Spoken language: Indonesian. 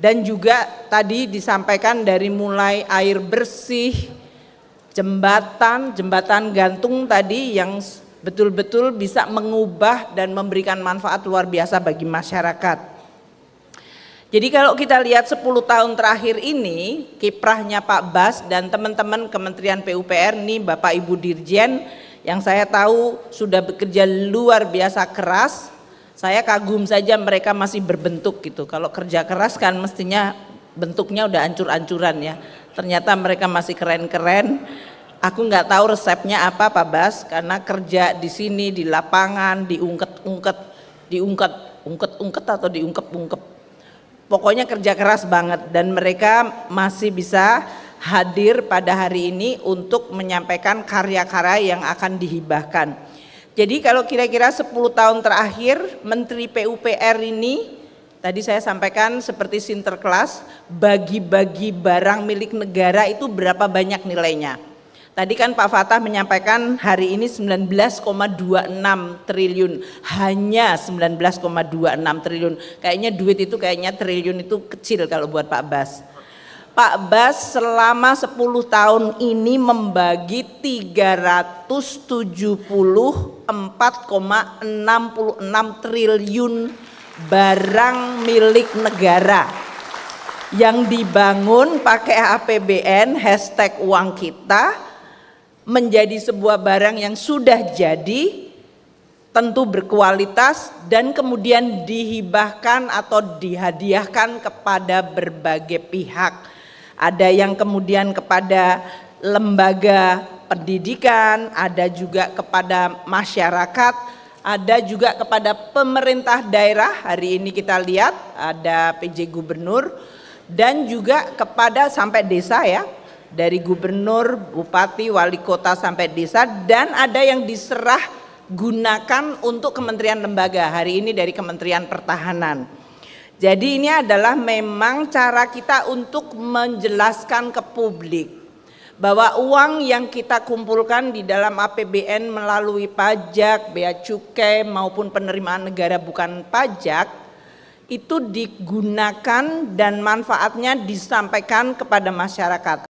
dan juga tadi disampaikan dari mulai air bersih, jembatan, jembatan gantung tadi yang betul-betul bisa mengubah dan memberikan manfaat luar biasa bagi masyarakat. Jadi kalau kita lihat 10 tahun terakhir ini, kiprahnya Pak Bas dan teman-teman Kementerian PUPR nih Bapak Ibu Dirjen yang saya tahu sudah bekerja luar biasa keras saya kagum saja mereka masih berbentuk gitu. Kalau kerja keras kan mestinya bentuknya udah ancur-ancuran ya. Ternyata mereka masih keren-keren. Aku nggak tahu resepnya apa Pak Bas karena kerja di sini di lapangan diungket-ungket, diungket, ungket-ungket atau diungkep-ungkep. Pokoknya kerja keras banget dan mereka masih bisa hadir pada hari ini untuk menyampaikan karya-karya yang akan dihibahkan. Jadi kalau kira-kira 10 tahun terakhir Menteri PUPR ini tadi saya sampaikan seperti sinterklas bagi-bagi barang milik negara itu berapa banyak nilainya. Tadi kan Pak Fatah menyampaikan hari ini 19,26 triliun, hanya 19,26 triliun. Kayaknya duit itu kayaknya triliun itu kecil kalau buat Pak Bas. Pak Bas selama 10 tahun ini membagi 374,66 triliun barang milik negara yang dibangun pakai APBN hashtag uang kita menjadi sebuah barang yang sudah jadi tentu berkualitas dan kemudian dihibahkan atau dihadiahkan kepada berbagai pihak ada yang kemudian kepada lembaga pendidikan, ada juga kepada masyarakat, ada juga kepada pemerintah daerah. Hari ini kita lihat ada PJ Gubernur dan juga kepada sampai desa ya. Dari gubernur, bupati, wali kota sampai desa dan ada yang diserah gunakan untuk kementerian lembaga. Hari ini dari Kementerian Pertahanan. Jadi ini adalah memang cara kita untuk menjelaskan ke publik bahwa uang yang kita kumpulkan di dalam APBN melalui pajak, bea cukai maupun penerimaan negara bukan pajak itu digunakan dan manfaatnya disampaikan kepada masyarakat.